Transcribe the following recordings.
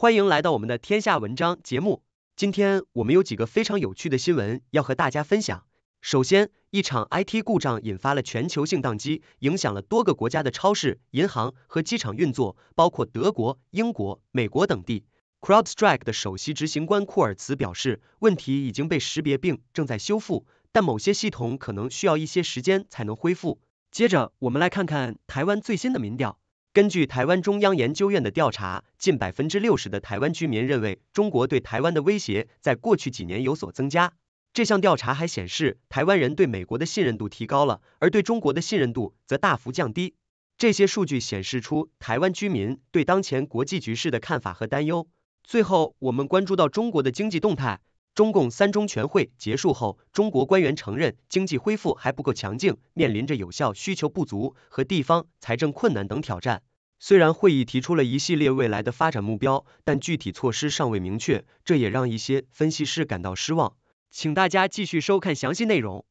欢迎来到我们的天下文章节目。今天我们有几个非常有趣的新闻要和大家分享。首先，一场 IT 故障引发了全球性宕机，影响了多个国家的超市、银行和机场运作，包括德国、英国、美国等地。Crowdstrike 的首席执行官库尔茨表示，问题已经被识别并正在修复，但某些系统可能需要一些时间才能恢复。接着，我们来看看台湾最新的民调。根据台湾中央研究院的调查，近百分之六十的台湾居民认为中国对台湾的威胁在过去几年有所增加。这项调查还显示，台湾人对美国的信任度提高了，而对中国的信任度则大幅降低。这些数据显示出台湾居民对当前国际局势的看法和担忧。最后，我们关注到中国的经济动态。中共三中全会结束后，中国官员承认经济恢复还不够强劲，面临着有效需求不足和地方财政困难等挑战。虽然会议提出了一系列未来的发展目标，但具体措施尚未明确，这也让一些分析师感到失望。请大家继续收看详细内容。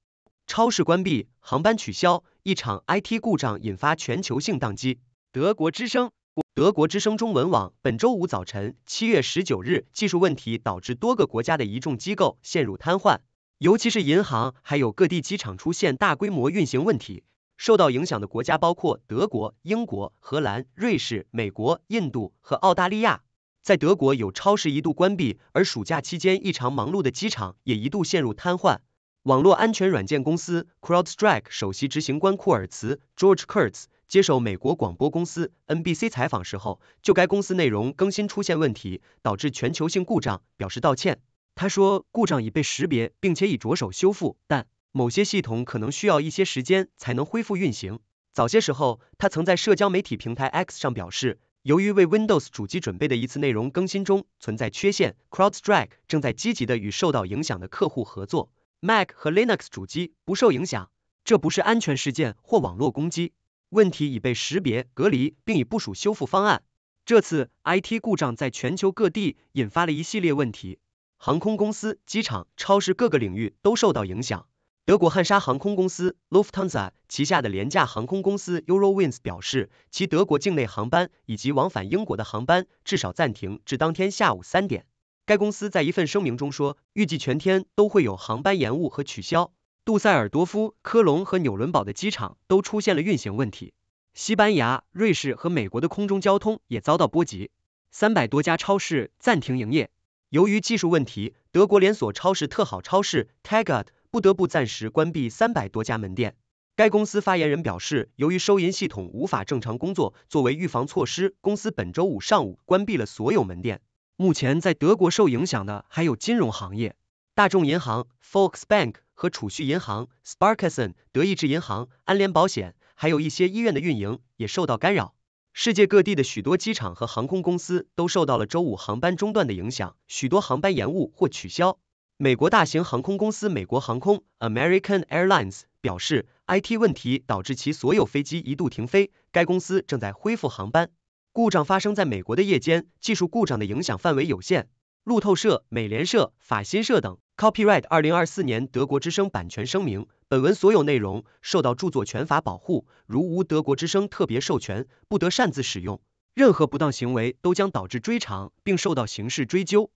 超市关闭，航班取消，一场 IT 故障引发全球性宕机。德国之声。德国之声中文网，本周五早晨，七月十九日，技术问题导致多个国家的一众机构陷入瘫痪，尤其是银行，还有各地机场出现大规模运行问题。受到影响的国家包括德国、英国、荷兰、瑞士、美国、印度和澳大利亚。在德国有超市一度关闭，而暑假期间异常忙碌的机场也一度陷入瘫痪。网络安全软件公司 CrowdStrike 首席执行官库尔茨 George Kurtz。接受美国广播公司 NBC 采访时候，就该公司内容更新出现问题导致全球性故障表示道歉。他说，故障已被识别，并且已着手修复，但某些系统可能需要一些时间才能恢复运行。早些时候，他曾在社交媒体平台 X 上表示，由于为 Windows 主机准备的一次内容更新中存在缺陷 c r o w d s t r a c k 正在积极的与受到影响的客户合作。Mac 和 Linux 主机不受影响，这不是安全事件或网络攻击。问题已被识别、隔离，并已部署修复方案。这次 IT 故障在全球各地引发了一系列问题，航空公司、机场、超市各个领域都受到影响。德国汉莎航空公司 Lufthansa 旗下的廉价航空公司 Eurowings 表示，其德国境内航班以及往返英国的航班至少暂停至当天下午三点。该公司在一份声明中说，预计全天都会有航班延误和取消。杜塞尔多夫、科隆和纽伦堡的机场都出现了运行问题，西班牙、瑞士和美国的空中交通也遭到波及。三百多家超市暂停营业，由于技术问题，德国连锁超市特好超市 （Tegard） 不得不暂时关闭三百多家门店。该公司发言人表示，由于收银系统无法正常工作，作为预防措施，公司本周五上午关闭了所有门店。目前在德国受影响的还有金融行业，大众银行 f o k s Bank）。和储蓄银行 Sparkassen 德意志银行安联保险，还有一些医院的运营也受到干扰。世界各地的许多机场和航空公司都受到了周五航班中断的影响，许多航班延误或取消。美国大型航空公司美国航空 American Airlines 表示，IT 问题导致其所有飞机一度停飞，该公司正在恢复航班。故障发生在美国的夜间，技术故障的影响范围有限。路透社、美联社、法新社等。Copyright 二零二四年德国之声版权声明。本文所有内容受到著作权法保护，如无德国之声特别授权，不得擅自使用。任何不当行为都将导致追偿并受到刑事追究。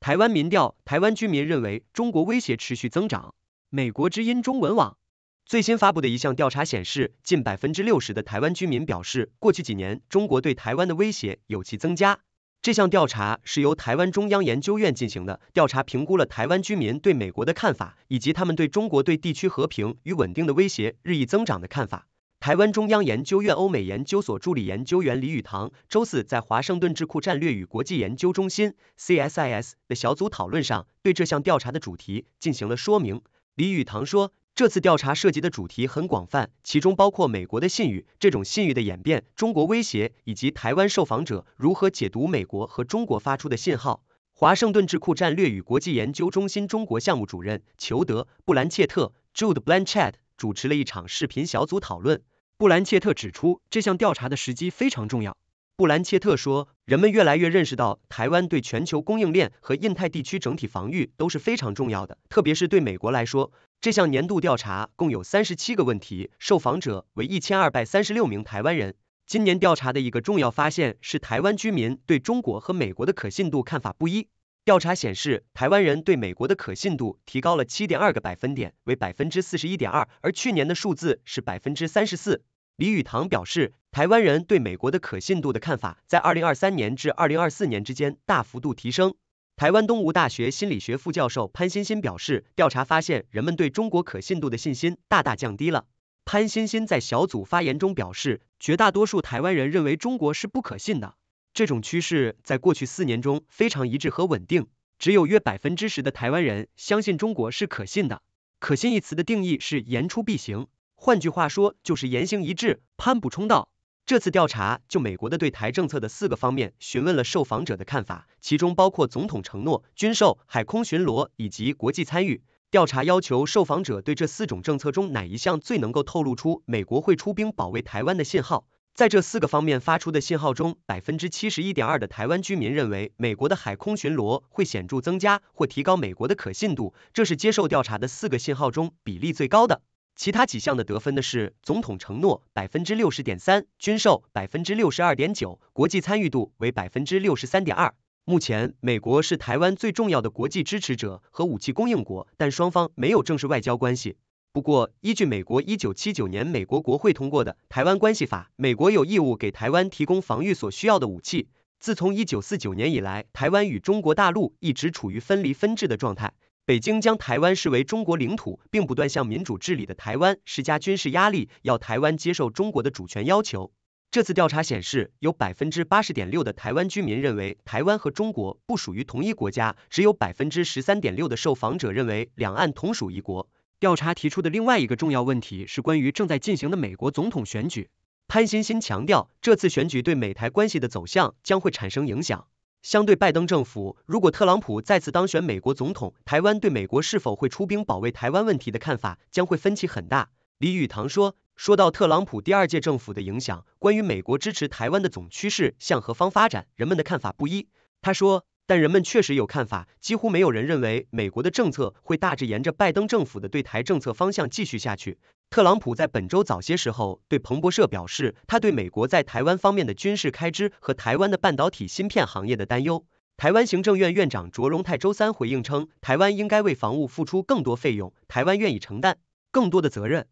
台湾民调：台湾居民认为中国威胁持续增长。美国之音中文网。最新发布的一项调查显示，近百分之六十的台湾居民表示，过去几年中国对台湾的威胁有其增加。这项调查是由台湾中央研究院进行的，调查评估了台湾居民对美国的看法，以及他们对中国对地区和平与稳定的威胁日益增长的看法。台湾中央研究院欧美研究所助理研究员李宇堂周四在华盛顿智库战略与国际研究中心 （CSIS） 的小组讨论上对这项调查的主题进行了说明。李宇堂说。这次调查涉及的主题很广泛，其中包括美国的信誉，这种信誉的演变、中国威胁以及台湾受访者如何解读美国和中国发出的信号。华盛顿智库战略与国际研究中心中国项目主任裘德·布兰切特 （Jude Blanchett） 主持了一场视频小组讨论。布兰切特指出，这项调查的时机非常重要。布兰切特说，人们越来越认识到台湾对全球供应链和印太地区整体防御都是非常重要的，特别是对美国来说。这项年度调查共有三十七个问题，受访者为一千二百三十六名台湾人。今年调查的一个重要发现是，台湾居民对中国和美国的可信度看法不一。调查显示，台湾人对美国的可信度提高了七点二个百分点，为百分之四十一点二，而去年的数字是百分之三十四。李宇堂表示，台湾人对美国的可信度的看法在二零二三年至二零二四年之间大幅度提升。台湾东吴大学心理学副教授潘欣欣表示，调查发现，人们对中国可信度的信心大大降低了。潘欣欣在小组发言中表示，绝大多数台湾人认为中国是不可信的，这种趋势在过去四年中非常一致和稳定。只有约百分之十的台湾人相信中国是可信的。可信一词的定义是言出必行。换句话说，就是言行一致。潘补充道，这次调查就美国的对台政策的四个方面询问了受访者的看法，其中包括总统承诺、军售、海空巡逻以及国际参与。调查要求受访者对这四种政策中哪一项最能够透露出美国会出兵保卫台湾的信号。在这四个方面发出的信号中，百分之七十一点二的台湾居民认为美国的海空巡逻会显著增加或提高美国的可信度，这是接受调查的四个信号中比例最高的。其他几项的得分的是总统承诺百分之六十点三，军售百分之六十二点九，国际参与度为百分之六十三点二。目前，美国是台湾最重要的国际支持者和武器供应国，但双方没有正式外交关系。不过，依据美国一九七九年美国国会通过的《台湾关系法》，美国有义务给台湾提供防御所需要的武器。自从一九四九年以来，台湾与中国大陆一直处于分离分治的状态。北京将台湾视为中国领土，并不断向民主治理的台湾施加军事压力，要台湾接受中国的主权要求。这次调查显示，有百分之八十点六的台湾居民认为台湾和中国不属于同一国家，只有百分之十三点六的受访者认为两岸同属一国。调查提出的另外一个重要问题是关于正在进行的美国总统选举。潘欣欣强调，这次选举对美台关系的走向将会产生影响。相对拜登政府，如果特朗普再次当选美国总统，台湾对美国是否会出兵保卫台湾问题的看法将会分歧很大。李宇堂说：“说到特朗普第二届政府的影响，关于美国支持台湾的总趋势向何方发展，人们的看法不一。”他说。但人们确实有看法，几乎没有人认为美国的政策会大致沿着拜登政府的对台政策方向继续下去。特朗普在本周早些时候对彭博社表示，他对美国在台湾方面的军事开支和台湾的半导体芯片行业的担忧。台湾行政院院长卓荣泰周三回应称，台湾应该为防务付出更多费用，台湾愿意承担更多的责任。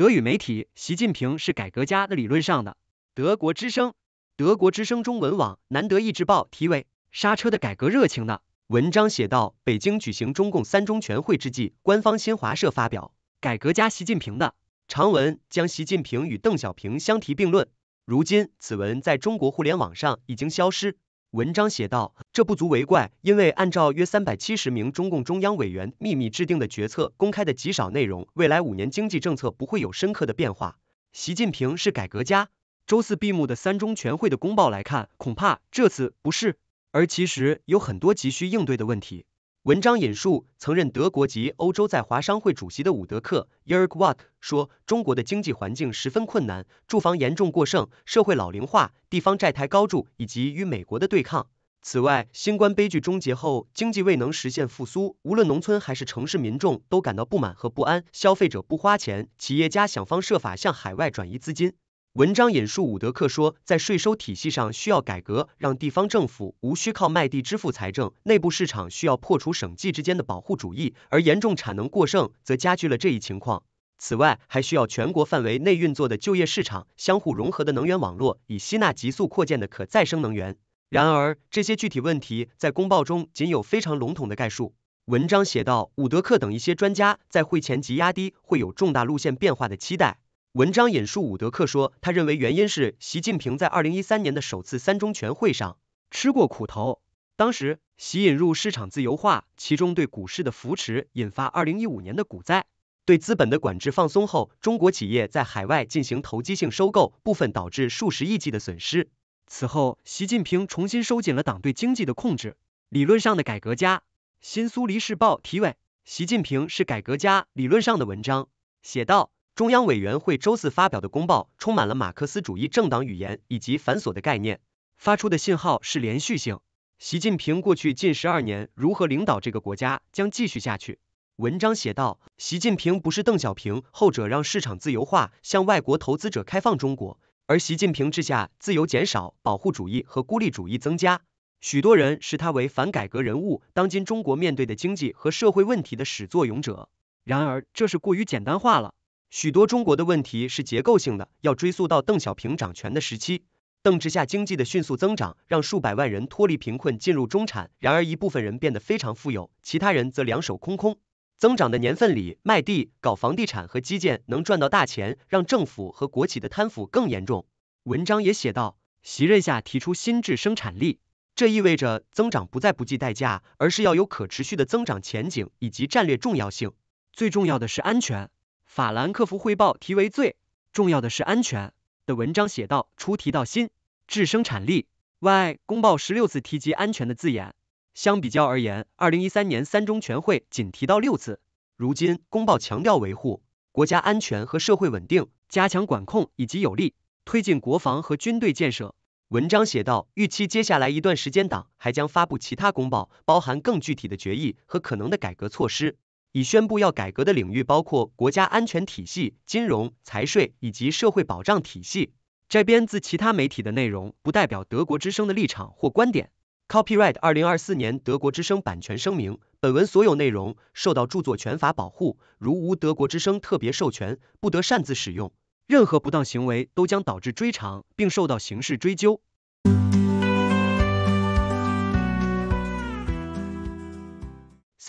德语媒体，习近平是改革家的理论上的。德国之声，德国之声中文网，难得一志报题为《刹车的改革热情》的文章写道：北京举行中共三中全会之际，官方新华社发表《改革家习近平》的长文，将习近平与邓小平相提并论。如今，此文在中国互联网上已经消失。文章写道，这不足为怪，因为按照约三百七十名中共中央委员秘密制定的决策公开的极少内容，未来五年经济政策不会有深刻的变化。习近平是改革家，周四闭幕的三中全会的公报来看，恐怕这次不是。而其实有很多急需应对的问题。文章引述曾任德国及欧洲在华商会主席的伍德克 （Yurk Wat） 说：“中国的经济环境十分困难，住房严重过剩，社会老龄化，地方债台高筑，以及与美国的对抗。此外，新冠悲剧终结后，经济未能实现复苏。无论农村还是城市，民众都感到不满和不安。消费者不花钱，企业家想方设法向海外转移资金。”文章引述伍德克说，在税收体系上需要改革，让地方政府无需靠卖地支付财政；内部市场需要破除省际之间的保护主义，而严重产能过剩则加剧了这一情况。此外，还需要全国范围内运作的就业市场、相互融合的能源网络，以吸纳急速扩建的可再生能源。然而，这些具体问题在公报中仅有非常笼统的概述。文章写道，伍德克等一些专家在会前及压低会有重大路线变化的期待。文章引述伍德克说：“他认为原因是习近平在二零一三年的首次三中全会上吃过苦头。当时，习引入市场自由化，其中对股市的扶持引发二零一五年的股灾。对资本的管制放松后，中国企业在海外进行投机性收购，部分导致数十亿计的损失。此后，习近平重新收紧了党对经济的控制。理论上的改革家，《新苏黎世报》题为“习近平是改革家”理论上的文章写道。”中央委员会周四发表的公报充满了马克思主义政党语言以及繁琐的概念，发出的信号是连续性。习近平过去近十二年如何领导这个国家将继续下去。文章写道，习近平不是邓小平，后者让市场自由化，向外国投资者开放中国，而习近平之下，自由减少，保护主义和孤立主义增加。许多人视他为反改革人物，当今中国面对的经济和社会问题的始作俑者。然而，这是过于简单化了。许多中国的问题是结构性的，要追溯到邓小平掌权的时期。邓治下经济的迅速增长，让数百万人脱离贫困进入中产，然而一部分人变得非常富有，其他人则两手空空。增长的年份里，卖地、搞房地产和基建能赚到大钱，让政府和国企的贪腐更严重。文章也写道，习任下提出新制生产力，这意味着增长不再不计代价，而是要有可持续的增长前景以及战略重要性。最重要的是安全。法兰克福汇报题为“最重要的是安全”的文章写道，出题到新智生产力外，公报十六次提及安全的字眼。相比较而言，二零一三年三中全会仅提到六次。如今，公报强调维护国家安全和社会稳定，加强管控以及有力推进国防和军队建设。文章写道，预期接下来一段时间党还将发布其他公报，包含更具体的决议和可能的改革措施。已宣布要改革的领域包括国家安全体系、金融、财税以及社会保障体系。摘编自其他媒体的内容，不代表德国之声的立场或观点。Copyright 二零二四年德国之声版权声明：本文所有内容受到著作权法保护，如无德国之声特别授权，不得擅自使用。任何不当行为都将导致追偿，并受到刑事追究。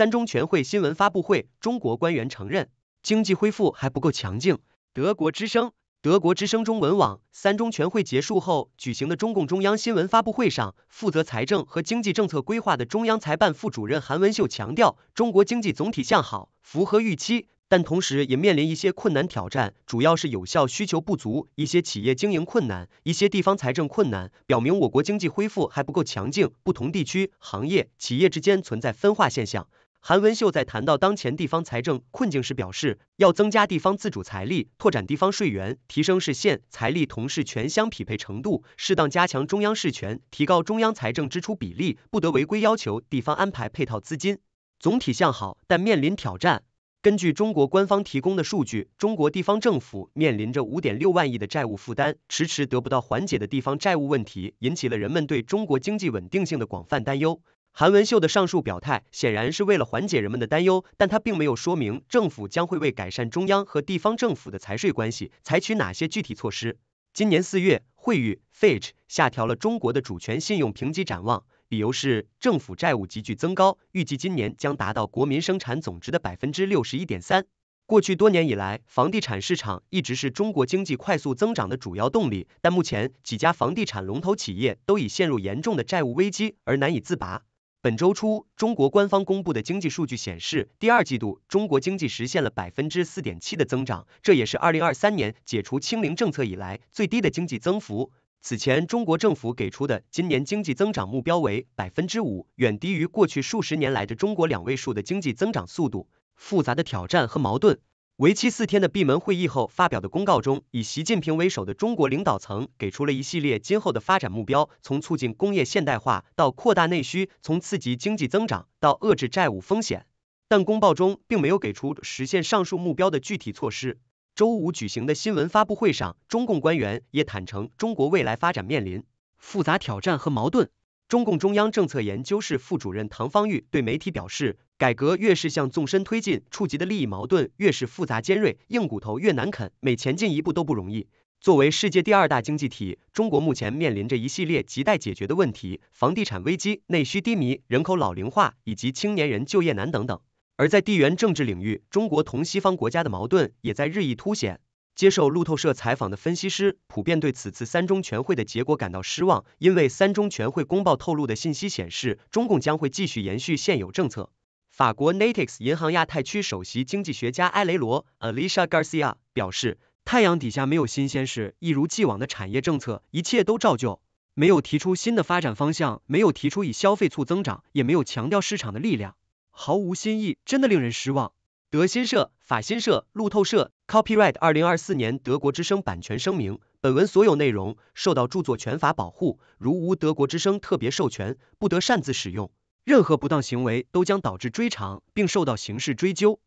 三中全会新闻发布会，中国官员承认经济恢复还不够强劲。德国之声，德国之声中文网。三中全会结束后举行的中共中央新闻发布会上，负责财政和经济政策规划的中央财办副主任韩文秀强调，中国经济总体向好，符合预期，但同时也面临一些困难挑战，主要是有效需求不足，一些企业经营困难，一些地方财政困难，表明我国经济恢复还不够强劲，不同地区、行业、企业之间存在分化现象。韩文秀在谈到当前地方财政困境时表示，要增加地方自主财力，拓展地方税源，提升市县财力同事权相匹配程度，适当加强中央事权，提高中央财政支出比例，不得违规要求地方安排配套资金。总体向好，但面临挑战。根据中国官方提供的数据，中国地方政府面临着五点六万亿的债务负担，迟迟得不到缓解的地方债务问题，引起了人们对中国经济稳定性的广泛担忧。韩文秀的上述表态显然是为了缓解人们的担忧，但他并没有说明政府将会为改善中央和地方政府的财税关系采取哪些具体措施。今年四月，惠誉 （Fitch） 下调了中国的主权信用评级展望，理由是政府债务急剧增高，预计今年将达到国民生产总值的百分之六十一点三。过去多年以来，房地产市场一直是中国经济快速增长的主要动力，但目前几家房地产龙头企业都已陷入严重的债务危机而难以自拔。本周初，中国官方公布的经济数据显示，第二季度中国经济实现了百分之四点七的增长，这也是二零二三年解除“清零”政策以来最低的经济增幅。此前，中国政府给出的今年经济增长目标为百分之五，远低于过去数十年来的中国两位数的经济增长速度。复杂的挑战和矛盾。为期四天的闭门会议后发表的公告中，以习近平为首的中国领导层给出了一系列今后的发展目标，从促进工业现代化到扩大内需，从刺激经济增长到遏制债务风险。但公报中并没有给出实现上述目标的具体措施。周五举行的新闻发布会上，中共官员也坦承，中国未来发展面临复杂挑战和矛盾。中共中央政策研究室副主任唐方玉对媒体表示。改革越是向纵深推进，触及的利益矛盾越是复杂尖锐，硬骨头越难啃，每前进一步都不容易。作为世界第二大经济体，中国目前面临着一系列亟待解决的问题：房地产危机、内需低迷、人口老龄化以及青年人就业难等等。而在地缘政治领域，中国同西方国家的矛盾也在日益凸显。接受路透社采访的分析师普遍对此次三中全会的结果感到失望，因为三中全会公报透露的信息显示，中共将会继续延续现有政策。法国 Natixx 银行亚太区首席经济学家埃雷罗 （Alicia Garcia） 表示：“太阳底下没有新鲜事，一如既往的产业政策，一切都照旧，没有提出新的发展方向，没有提出以消费促增长，也没有强调市场的力量，毫无新意，真的令人失望。”德新社、法新社、路透社。Copyright 二零二四年德国之声版权声明：本文所有内容受到著作权法保护，如无德国之声特别授权，不得擅自使用。任何不当行为都将导致追偿，并受到刑事追究。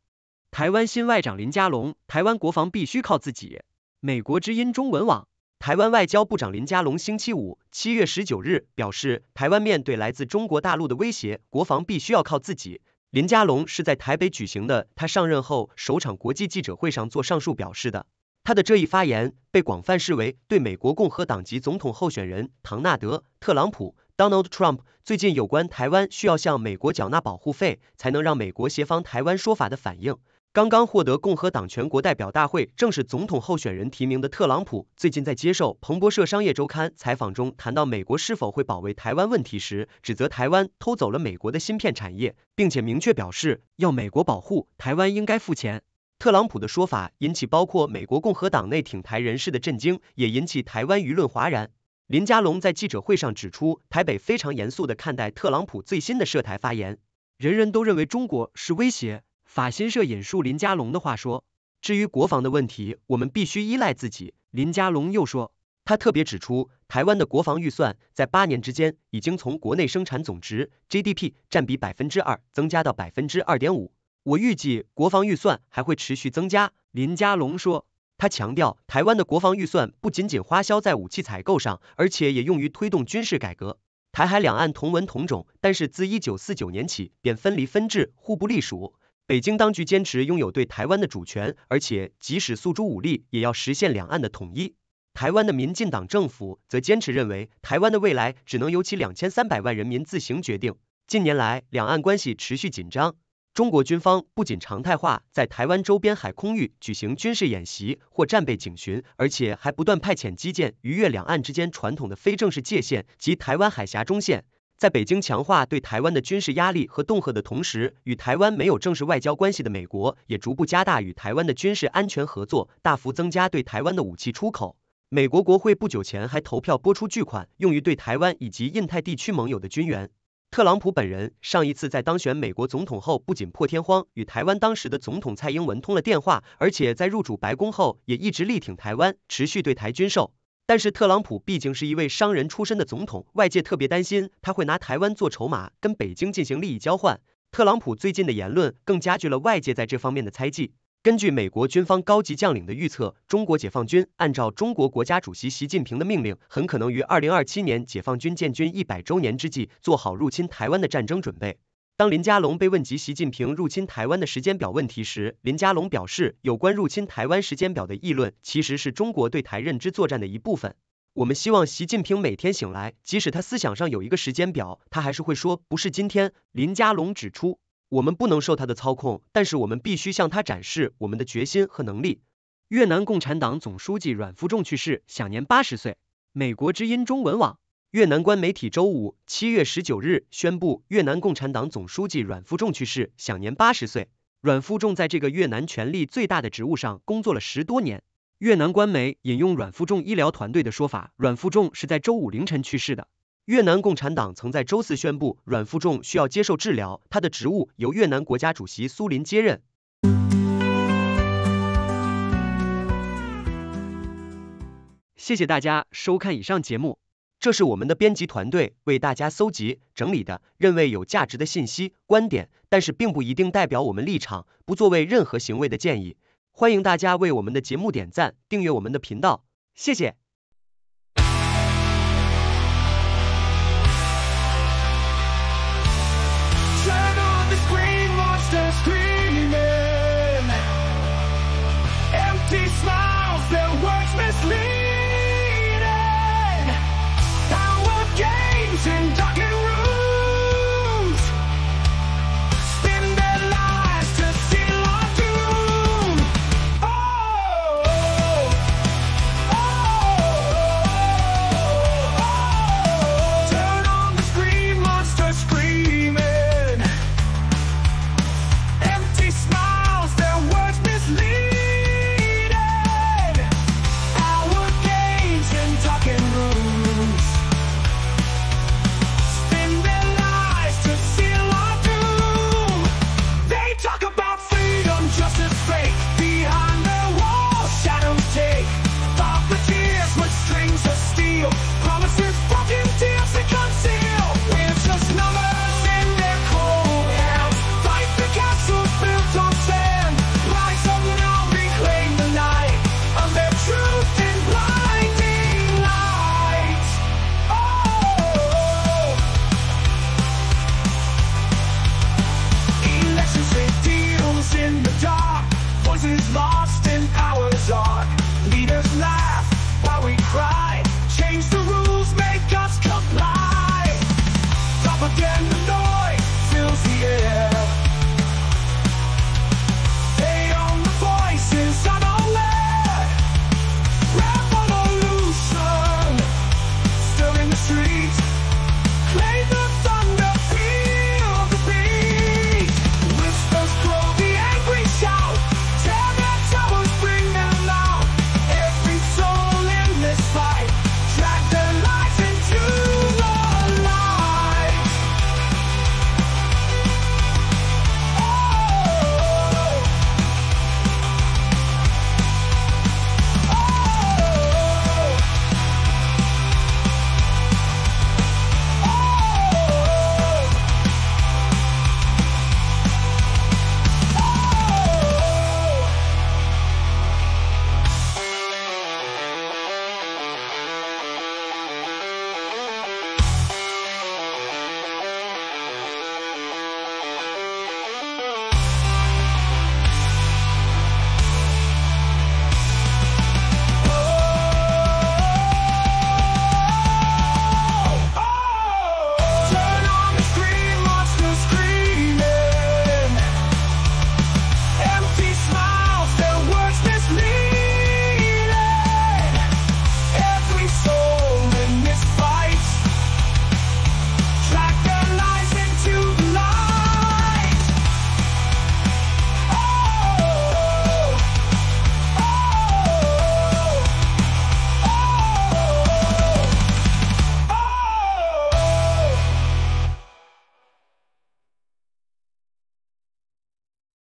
台湾新外长林佳龙：台湾国防必须靠自己。美国之音中文网，台湾外交部长林佳龙星期五（七月十九日）表示，台湾面对来自中国大陆的威胁，国防必须要靠自己。林佳龙是在台北举行的他上任后首场国际记者会上做上述表示的。他的这一发言被广泛视为对美国共和党籍总统候选人唐纳德·特朗普。Donald Trump 最近有关台湾需要向美国缴纳保护费才能让美国协防台湾说法的反应，刚刚获得共和党全国代表大会正式总统候选人提名的特朗普，最近在接受彭博社商业周刊采访中谈到美国是否会保卫台湾问题时，指责台湾偷走了美国的芯片产业，并且明确表示要美国保护台湾应该付钱。特朗普的说法引起包括美国共和党内挺台人士的震惊，也引起台湾舆论哗然。林佳龙在记者会上指出，台北非常严肃的看待特朗普最新的涉台发言，人人都认为中国是威胁。法新社引述林佳龙的话说，至于国防的问题，我们必须依赖自己。林佳龙又说，他特别指出，台湾的国防预算在八年之间已经从国内生产总值 GDP 占比百分之二增加到百分之二点五，我预计国防预算还会持续增加。林佳龙说。他强调，台湾的国防预算不仅仅花销在武器采购上，而且也用于推动军事改革。台海两岸同文同种，但是自一九四九年起便分离分治，互不隶属。北京当局坚持拥有对台湾的主权，而且即使诉诸武力，也要实现两岸的统一。台湾的民进党政府则坚持认为，台湾的未来只能由其两千三百万人民自行决定。近年来，两岸关系持续紧张。中国军方不仅常态化在台湾周边海空域举行军事演习或战备警巡，而且还不断派遣基建逾越两岸之间传统的非正式界限及台湾海峡中线。在北京强化对台湾的军事压力和恫吓的同时，与台湾没有正式外交关系的美国也逐步加大与台湾的军事安全合作，大幅增加对台湾的武器出口。美国国会不久前还投票拨出巨款用于对台湾以及印太地区盟友的军援。特朗普本人上一次在当选美国总统后，不仅破天荒与台湾当时的总统蔡英文通了电话，而且在入主白宫后也一直力挺台湾，持续对台军售。但是，特朗普毕竟是一位商人出身的总统，外界特别担心他会拿台湾做筹码跟北京进行利益交换。特朗普最近的言论更加剧了外界在这方面的猜忌。根据美国军方高级将领的预测，中国解放军按照中国国家主席习近平的命令，很可能于二零二七年解放军建军一百周年之际做好入侵台湾的战争准备。当林佳龙被问及习近平入侵台湾的时间表问题时，林佳龙表示，有关入侵台湾时间表的议论，其实是中国对台认知作战的一部分。我们希望习近平每天醒来，即使他思想上有一个时间表，他还是会说不是今天。林佳龙指出。我们不能受他的操控，但是我们必须向他展示我们的决心和能力。越南共产党总书记阮富仲去世，享年八十岁。美国之音中文网，越南官媒体周五七月十九日宣布，越南共产党总书记阮富仲去世，享年八十岁。阮富仲在这个越南权力最大的职务上工作了十多年。越南官媒引用阮富仲医疗团队的说法，阮富仲是在周五凌晨去世的。越南共产党曾在周四宣布阮富仲需要接受治疗，他的职务由越南国家主席苏林接任。谢谢大家收看以上节目，这是我们的编辑团队为大家搜集整理的，认为有价值的信息观点，但是并不一定代表我们立场，不作为任何行为的建议。欢迎大家为我们的节目点赞、订阅我们的频道，谢谢。